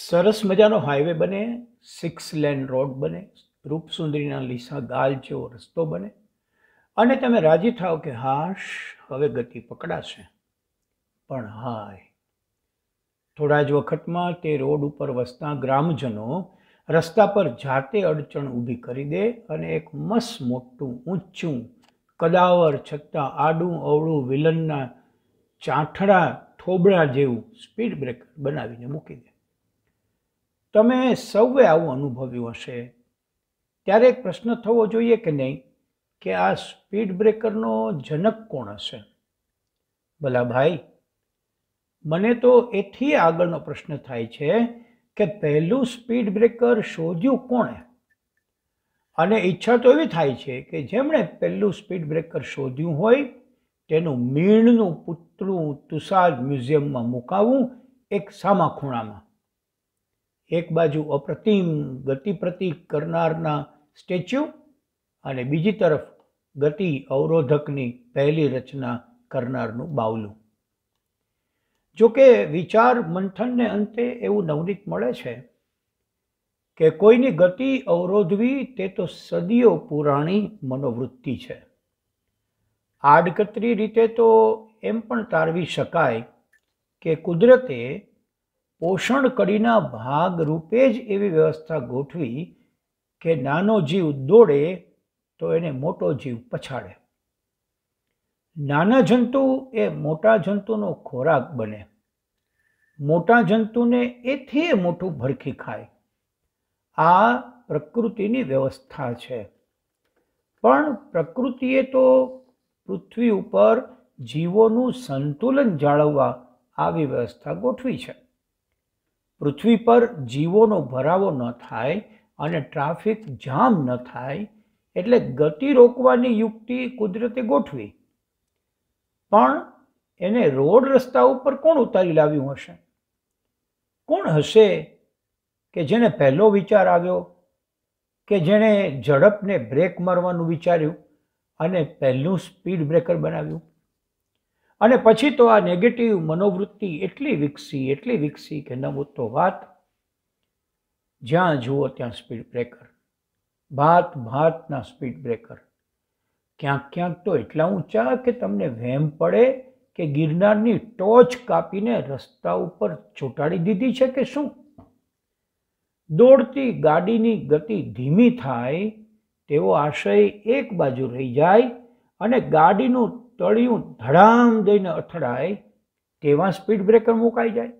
સરસ મજાનો હાઈવે બને સિક્સ લેન રોડ બને રૂપસુંદરીના લીસા ગાલ જેવો રસ્તો બને અને તમે રાજી થાવ કે હાશ હવે ગતિ પકડાશે પણ હાય થોડા જ વખતમાં તે રોડ ઉપર વસતા ગ્રામજનો રસ્તા પર જાતે અડચણ ઊભી કરી દે અને એક મસ મોટું ઊંચું કદાવર છતાં આડું અવળું વિલનના ચાંઠડા થોબડા જેવું સ્પીડ બ્રેકર બનાવીને મૂકી દે તમે સૌએ આવું અનુભવ્યું હશે ત્યારે એક પ્રશ્ન થવો જોઈએ કે નહીં કે આ સ્પીડ બ્રેકરનો જનક કોણ હશે ભલા ભાઈ મને તો એથી આગળનો પ્રશ્ન થાય છે કે પહેલું સ્પીડ બ્રેકર શોધ્યું કોણે અને ઈચ્છા તો એવી થાય છે કે જેમણે પહેલું સ્પીડ બ્રેકર શોધ્યું હોય તેનું મીણનું પૂતળું તુષાર મ્યુઝિયમમાં મુકાવું એક સામા ખૂણામાં એક બાજુ અપ્રતિમ ગતિ પ્રતિક કરનારના સ્ટેચ્યુ અને બીજી તરફ ગતિ અવરોધકની પહેલી રચના કરનારનું બાવલું જોકે વિચાર મંથનને અંતે એવું નવનીત મળે છે કે કોઈની ગતિ અવરોધવી તે તો સદીઓ પુરાણી મનોવૃત્તિ છે આડકતરી રીતે તો એમ પણ તારવી શકાય કે કુદરતે પોષણ કડીના ભાગ રૂપે જ એવી વ્યવસ્થા ગોઠવી કે નાનો જીવ દોડે તો એને મોટો જીવ પછાડે નાના જંતુ એ મોટા જંતુનો ખોરાક બને મોટા જંતુને એથી મોટું ભરખી ખાય આ પ્રકૃતિની વ્યવસ્થા છે પણ પ્રકૃતિએ તો પૃથ્વી ઉપર જીવોનું સંતુલન જાળવવા આવી વ્યવસ્થા ગોઠવી છે પૃથ્વી પર જીવોનો ભરાવો ન થાય અને ટ્રાફિક જામ ન થાય એટલે ગતિ રોકવાની યુક્તિ કુદરતે ગોઠવી પણ એને રોડ રસ્તા ઉપર કોણ ઉતારી લાવ્યું હશે કોણ હશે કે જેને પહેલો વિચાર આવ્યો કે જેણે ઝડપને બ્રેક મારવાનું વિચાર્યું અને પહેલું સ્પીડ બ્રેકર બનાવ્યું અને પછી તો આ નેગેટિવ મનોવૃત્તિ એટલી વિકસી એટલી વિકસી કે ન તો વાત જ્યાં જુઓ ત્યાં સ્પીડ બ્રેકર ભાત ભાતના સ્પીડ બ્રેકર ક્યાંક ક્યાંક તો એટલા ઊંચા કે તમને વહેમ પડે કે ગિરનારની ટોચ કાપીને રસ્તા ઉપર ચોંટાડી દીધી છે કે શું દોડતી ગાડીની ગતિ ધીમી થાય તેવો આશય એક બાજુ રહી જાય અને ગાડીનું તળિયું ધડામ દઈને અથડાય તેવા સ્પીડ બ્રેકર મુકાઈ જાય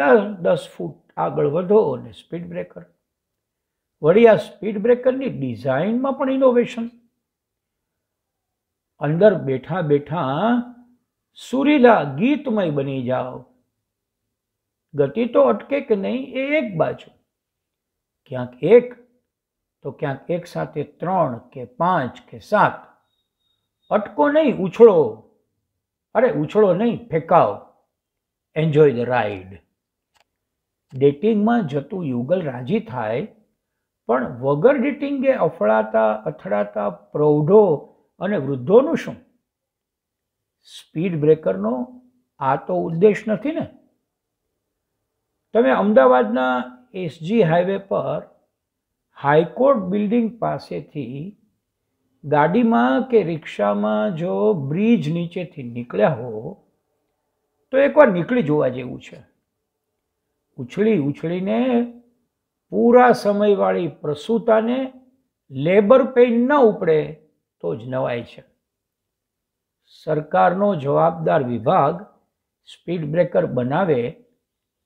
દસ દસ ફૂટ આગળ વધો અને સ્પીડ બ્રેકર વળી આ સ્પીડ બ્રેકરની ડિઝાઇનમાં પણ ઇનોવેશન અંદર બેઠા બેઠા સુરીલા ગીતમય બની જાઓ ગતિ તો અટકે કે નહીં એ એક બાજુ ક્યાંક એક તો ક્યાંક એક સાથે ત્રણ કે પાંચ કે સાત અટકો નહીં ઉછળો અરે ઉછળો નહીં ફેંકાવ એન્જોય ધ રાઈડ ડેટિંગમાં જતું યુગલ રાજી થાય પણ વગર ડેટિંગે અફળાતા અથડાતા પ્રૌઢો અને વૃદ્ધોનું શું સ્પીડ બ્રેકરનો આ તો ઉદ્દેશ નથી ને તમે અમદાવાદના એસજી હાઈવે પર હાઈકોર્ટ બિલ્ડિંગ પાસેથી ગાડીમાં કે રિક્ષામાં જો બ્રિજ નીચેથી નીકળ્યા હો તો એકવાર નીકળી જોવા જેવું છે ઉછળી ઉછળીને પૂરા સમયવાળી પ્રસૂતાને લેબર પેઇન ન ઉપડે તો જ નવાય છે સરકારનો જવાબદાર વિભાગ સ્પીડ બ્રેકર બનાવે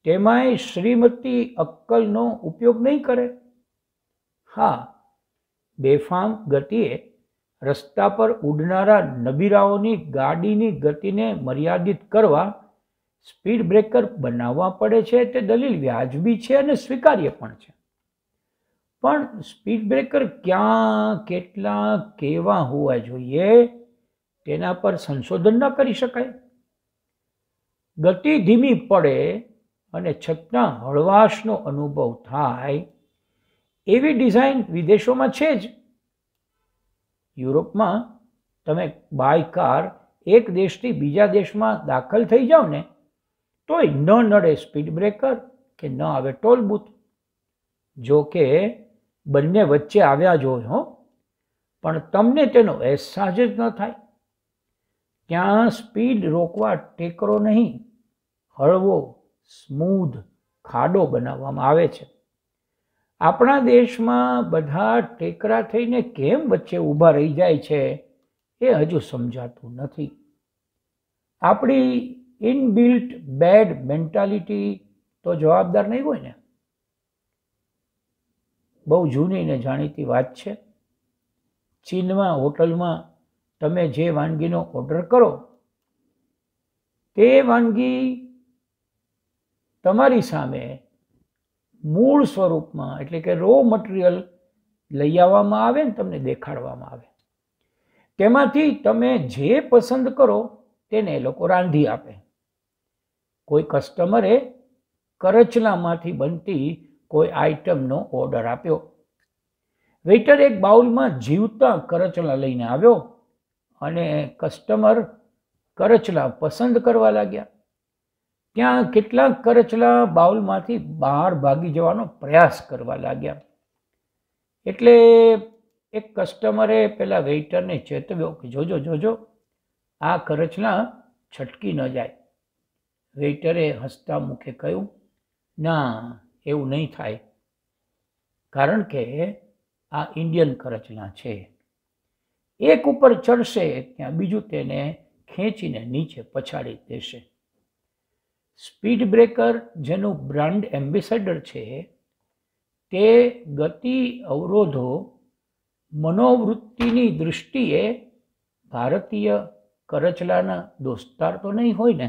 તેમાંય શ્રીમતી અક્કલનો ઉપયોગ નહીં કરે હા બેફામ ગતિએ રસ્તા પર ઉડનારા નબીરાઓની ગાડીની ગતિને મર્યાદિત કરવા સ્પીડ બ્રેકર બનાવવા પડે છે તે દલીલ વ્યાજબી છે અને સ્વીકાર્ય પણ છે પણ સ્પીડ બ્રેકર ક્યાં કેટલા કેવા હોવા જોઈએ તેના પર સંશોધન ન કરી શકાય ગતિ ધીમી પડે અને છતાં હળવાશનો અનુભવ થાય એવી ડિઝાઇન વિદેશોમાં છે જ યુરોપમાં તમે બાય કાર એક દેશથી બીજા દેશમાં દાખલ થઈ જાઓ ને તોય ન નડે સ્પીડ બ્રેકર કે ન આવે ટોલ બૂથ જો કે બંને વચ્ચે આવ્યા જો હો પણ તમને તેનો અહેસાસ જ ન થાય ત્યાં સ્પીડ રોકવા ટેકરો નહીં હળવો સ્મૂધ ખાડો બનાવવામાં આવે છે આપણા દેશમાં બધા ટેકરા થઈને કેમ વચ્ચે ઊભા રહી જાય છે એ હજુ સમજાતું નથી આપણી ઇનબિલ્ટ બેડ મેન્ટાલિટી તો જવાબદાર નહીં હોય ને બહુ જૂની ને જાણીતી વાત છે ચીનમાં હોટલમાં તમે જે વાનગીનો ઓર્ડર કરો તે વાનગી તમારી સામે મૂળ સ્વરૂપમાં એટલે કે રો મટીરિયલ લઈ આવવામાં આવે ને તમને દેખાડવામાં આવે તેમાંથી તમે જે પસંદ કરો તેને એ લોકો રાંધી આપે કોઈ કસ્ટમરે કરચલામાંથી બનતી કોઈ આઈટમનો ઓર્ડર આપ્યો વેઇટર એક બાઉલમાં જીવતા કરચલા લઈને આવ્યો અને કસ્ટમર કરચલા પસંદ કરવા લાગ્યા ત્યાં કેટલાક કરચલા બાઉલમાંથી બહાર ભાગી જવાનો પ્રયાસ કરવા લાગ્યા એટલે એક કસ્ટમરે પેલા વેઇટરને ચેતવ્યો કે જોજો જોજો આ કરચલા છટકી ન જાય વેઇટરે હસતા મુખે કહ્યું ના એવું નહીં થાય કારણ કે આ ઇન્ડિયન કરચલા છે એક ઉપર ચડશે ત્યાં બીજું તેને ખેંચીને નીચે પછાડી દેશે સ્પીડ બ્રેકર જેનું બ્રાન્ડ એમ્બેસેડર છે તે ગતિ અવરોધો મનોવૃત્તિની દૃષ્ટિએ ભારતીય કરચલાના દોસ્તાર તો નહીં હોય ને